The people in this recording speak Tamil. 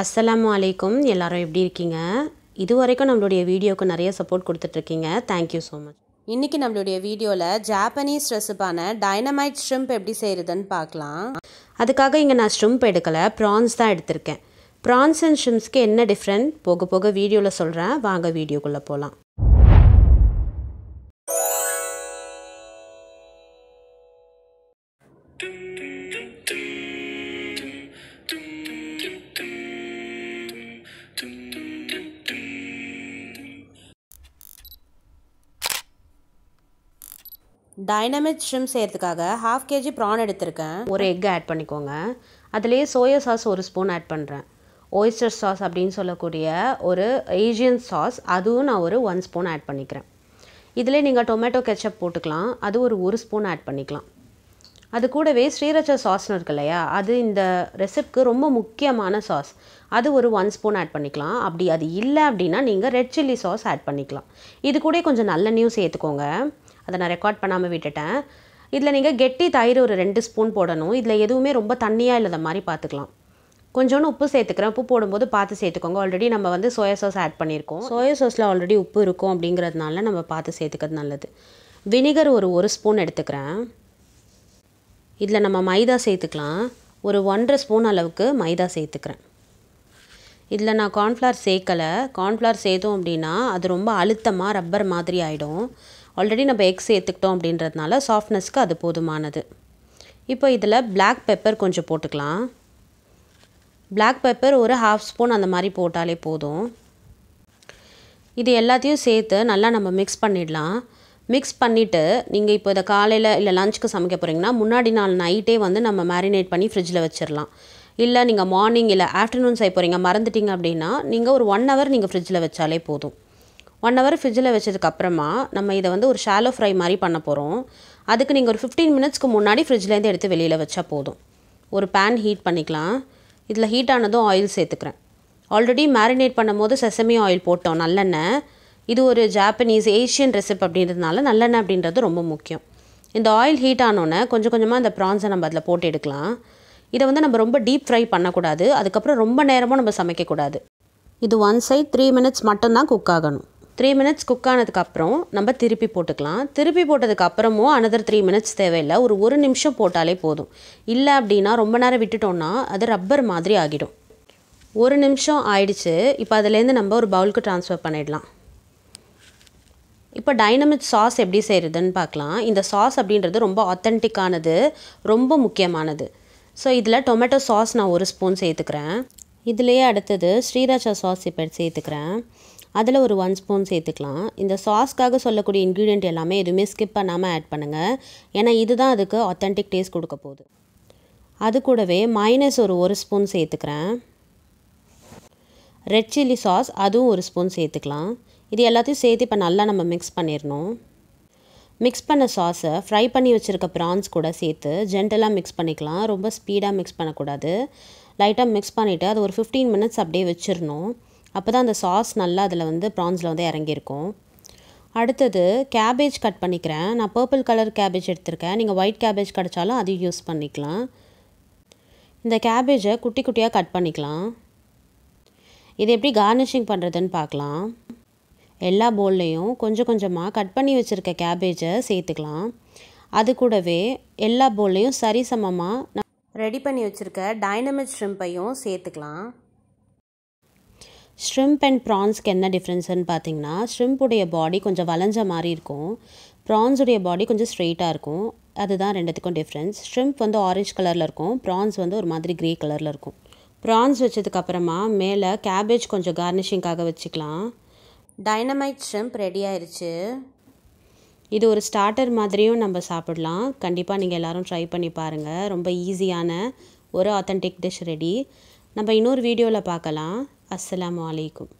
அஸ்ஸலாமு அலைக்கும் எல்லோரும் எப்படி இருக்கீங்க இது வரைக்கும் நம்மளுடைய வீடியோவுக்கு நிறைய சப்போர்ட் கொடுத்துட்ருக்கீங்க தேங்க்யூ ஸோ மச் இன்றைக்கி நம்மளுடைய வீடியோவில் ஜாப்பனீஸ் ரெசிப்பான டைனமைட் ஸ்ட்ரிம்ப் எப்படி செய்கிறதுன்னு பார்க்கலாம் அதுக்காக இங்கே நான் ஸ்ட்ரிம்ப் எடுக்கலை ப்ரான்ஸ் தான் எடுத்திருக்கேன் ப்ரான்ஸ் அண்ட் ஸ்ட்ரிம்ஸ்க்கு என்ன டிஃப்ரெண்ட் போக போக வீடியோவில் சொல்கிறேன் வாங்க வீடியோக்குள்ளே போகலாம் Ding! டைனமிக் ஷ்ரிம் செய்கிறதுக்காக ஹாஃப் கேஜி ப்ரான் எடுத்திருக்கேன் ஒரு எக் ஆட் பண்ணிக்கோங்க அதுலேயே சோயா சாஸ் ஒரு ஸ்பூன் ஆட் பண்ணுறேன் ஓய்ஸ்டர் சாஸ் அப்படின்னு சொல்லக்கூடிய ஒரு ஏஷியன் சாஸ் அதுவும் நான் ஒரு ஒன் ஸ்பூன் ஆட் பண்ணிக்கிறேன் இதில் நீங்கள் டொமேட்டோ கெச்சப் போட்டுக்கலாம் அது ஒரு ஒரு ஸ்பூன் ஆட் பண்ணிக்கலாம் அது கூடவே ஸ்ரீரச்சா சாஸ்னு இருக்கு இல்லையா அது இந்த ரெசிப்க்கு ரொம்ப முக்கியமான சாஸ் அது ஒரு ஒன் ஸ்பூன் ஆட் பண்ணிக்கலாம் அப்படி அது இல்லை அப்படின்னா நீங்கள் ரெட் சில்லி சாஸ் ஆட் பண்ணிக்கலாம் இது கூட கொஞ்சம் நல்லெண்ணையும் சேர்த்துக்கோங்க அதை நான் ரெக்கார்ட் பண்ணாமல் விட்டுட்டேன் இதில் நீங்கள் கெட்டி தயிர் ஒரு ரெண்டு ஸ்பூன் போடணும் இதில் எதுவுமே ரொம்ப தண்ணியாக இல்லாத மாதிரி பார்த்துக்கலாம் கொஞ்சோண்டு உப்பு சேர்த்துக்கிறேன் உப்பு போடும்போது பார்த்து சேர்த்துக்கோங்க ஆல்ரெடி நம்ம வந்து சோயா சாஸ் ஆட் பண்ணியிருக்கோம் சோயா சாஸில் ஆல்ரெடி உப்பு இருக்கும் அப்படிங்கிறதுனால நம்ம பார்த்து சேர்த்துக்கிறது நல்லது வினிகர் ஒரு ஒரு ஸ்பூன் எடுத்துக்கிறேன் இதில் நம்ம மைதா சேர்த்துக்கலாம் ஒரு ஒன்றரை ஸ்பூன் அளவுக்கு மைதா சேர்த்துக்கிறேன் இதில் நான் கார்ன்ஃப்ளவர் சேர்க்கலை கார்ன்ஃப்ளவர் சேர்த்தோம் அப்படின்னா அது ரொம்ப அழுத்தமாக ரப்பர் மாதிரி ஆகிடும் ஆல்ரெடி நம்ம எக்ஸ் ஏற்றுக்கிட்டோம் அப்படின்றதுனால சாஃப்ட்னஸ்க்கு அது போதுமானது இப்போ இதில் பிளாக் பெப்பர் கொஞ்சம் போட்டுக்கலாம் பிளாக் பெப்பர் ஒரு ஹாஃப் ஸ்பூன் அந்த மாதிரி போட்டாலே போதும் இது எல்லாத்தையும் சேர்த்து நல்லா நம்ம மிக்ஸ் பண்ணிடலாம் மிக்ஸ் பண்ணிவிட்டு நீங்கள் இப்போ இதை காலையில் இல்லை லஞ்சுக்கு சமைக்க போகிறீங்கன்னா முன்னாடி நாள் நைட்டே வந்து நம்ம மேரினேட் பண்ணி ஃப்ரிட்ஜில் வச்சிடலாம் இல்லை நீங்கள் மார்னிங் இல்லை ஆஃப்டர்நூன் செய்ய போகிறீங்க மறந்துட்டீங்க அப்படின்னா நீங்கள் ஒரு ஒன் ஹவர் நீங்கள் ஃப்ரிட்ஜில் வச்சாலே போதும் ஒன் ஹவர் ஃப்ரிட்ஜில் வச்சதுக்கப்புறமா நம்ம இதை வந்து ஒரு ஷாலோ ஃப்ரை மாதிரி பண்ண போகிறோம் அதுக்கு நீங்கள் ஒரு ஃபிஃப்டீன் மினிட்ஸ்க்கு முன்னாடி ஃப்ரிட்ஜ்லேருந்து எடுத்து வெளியில் வச்சா போதும் ஒரு பேன் ஹீட் பண்ணிக்கலாம் இதில் ஹீட் ஆனதும் ஆயில் சேர்த்துக்கிறேன் ஆல்ரெடி மேரினேட் பண்ணும்போது செசமி ஆயில் போட்டோம் நல்லெண்ணெய் இது ஒரு ஜாப்பனீஸ் ஏஷியன் ரெசிப் அப்படின்றதுனால நல்லெண்ணெய் அப்படின்றது ரொம்ப முக்கியம் இந்த ஆயில் ஹீட் ஆனோடனே கொஞ்சம் கொஞ்சமாக இந்த ப்ரான்ஸை நம்ம அதில் போட்டு எடுக்கலாம் இதை வந்து நம்ம ரொம்ப டீப் ஃப்ரை பண்ணக்கூடாது அதுக்கப்புறம் ரொம்ப நேரமும் நம்ம சமைக்கக்கூடாது இது ஒன் சைட் த்ரீ மினிட்ஸ் மட்டும்தான் குக் ஆகணும் த்ரீ மினிட்ஸ் குக் ஆனதுக்கப்புறம் நம்ம திருப்பி போட்டுக்கலாம் திருப்பி போட்டதுக்கப்புறமும் அனதர் த்ரீ மினிட்ஸ் தேவையில்லை ஒரு ஒரு நிமிஷம் போட்டாலே போதும் இல்லை அப்படின்னா ரொம்ப நேரம் விட்டுட்டோன்னா அது ரப்பர் மாதிரி ஆகிடும் ஒரு நிமிஷம் ஆயிடுச்சு இப்போ அதுலேருந்து நம்ம ஒரு பவுலுக்கு ட்ரான்ஸ்ஃபர் பண்ணிடலாம் இப்போ டைனமிக் சாஸ் எப்படி செய்கிறதுன்னு பார்க்கலாம் இந்த சாஸ் அப்படின்றது ரொம்ப ஆத்தென்டிக்கானது ரொம்ப முக்கியமானது ஸோ இதில் டொமேட்டோ சாஸ் நான் ஒரு ஸ்பூன் சேர்த்துக்கிறேன் இதுலேயே அடுத்தது ஸ்ரீராஜா சாஸ் இப்போ சேர்த்துக்கிறேன் அதில் ஒரு ஒன் ஸ்பூன் சேர்த்துக்கலாம் இந்த சாஸ்க்காக சொல்லக்கூடிய இன்க்ரீடியண்ட் எல்லாமே எதுவுமே ஸ்கிப் பண்ணாமல் ஆட் பண்ணுங்கள் ஏன்னா இதுதான் அதுக்கு ஒத்தன்டிக் டேஸ்ட் கொடுக்க போகுது அது கூடவே மைனஸ் ஒரு ஒரு ஸ்பூன் சேர்த்துக்கிறேன் ரெட் சில்லி சாஸ் அதுவும் ஒரு ஸ்பூன் சேர்த்துக்கலாம் இது எல்லாத்தையும் சேர்த்து இப்போ நல்லா நம்ம மிக்ஸ் பண்ணிடணும் மிக்ஸ் பண்ண சாஸை ஃப்ரை பண்ணி வச்சுருக்க ப்ரான்ஸ் கூட சேர்த்து ஜென்டலாக மிக்ஸ் பண்ணிக்கலாம் ரொம்ப ஸ்பீடாக மிக்ஸ் பண்ணக்கூடாது லைட்டாக மிக்ஸ் பண்ணிவிட்டு அது ஒரு ஃபிஃப்டீன் மினிட்ஸ் அப்படியே வச்சிடணும் அப்போ தான் அந்த சாஸ் நல்லா அதில் வந்து ப்ரான்ஸில் வந்து இறங்கியிருக்கும் அடுத்தது கேபேஜ் கட் பண்ணிக்கிறேன் நான் பர்பிள் கலர் கேபேஜ் எடுத்திருக்கேன் நீங்கள் ஒயிட் கேபேஜ் கிடச்சாலும் அதையும் யூஸ் பண்ணிக்கலாம் இந்த கேபேஜை குட்டி குட்டியாக கட் பண்ணிக்கலாம் இது எப்படி கார்னிஷிங் பண்ணுறதுன்னு பார்க்கலாம் எல்லா போல்லையும் கொஞ்சம் கொஞ்சமாக கட் பண்ணி வச்சுருக்க கேபேஜை சேர்த்துக்கலாம் அது கூடவே எல்லா போல்லையும் சரிசமமாக ரெடி பண்ணி வச்சுருக்க டைனமிக் ஷ்ரிம்பையும் சேர்த்துக்கலாம் ஸ்ட்ரிம்ப் அண்ட் ப்ரான்ஸ்க்கு என்ன டிஃப்ரென்ஸ்னு பார்த்தீங்கன்னா ஷ்ரிம்புடைய பாடி கொஞ்சம் வளைஞ்ச மாதிரி இருக்கும் ப்ரான்ஸுடைய பாடி கொஞ்சம் ஸ்ட்ரெயிட்டாக இருக்கும் அதுதான் ரெண்டுத்துக்கும் டிஃப்ரென்ஸ் ஸ்ட்ரிம்ப் வந்து ஆரஞ்ச் கலரில் இருக்கும் ப்ரான்ஸ் வந்து ஒரு மாதிரி க்ரே கலரில் இருக்கும் ப்ரான்ஸ் வச்சதுக்கப்புறமா மேலே கேபேஜ் கொஞ்சம் கார்னிஷிங்காக வச்சுக்கலாம் டைனமைட் ஸ்ட்ரிம்ப் ரெடி ஆயிடுச்சு இது ஒரு ஸ்டார்டர் மாதிரியும் நம்ம சாப்பிடலாம் கண்டிப்பாக நீங்கள் எல்லோரும் ட்ரை பண்ணி பாருங்கள் ரொம்ப ஈஸியான ஒரு ஆத்தென்டிக் டிஷ் ரெடி நம்ம இன்னொரு வீடியோவில் பார்க்கலாம் السلام عليكم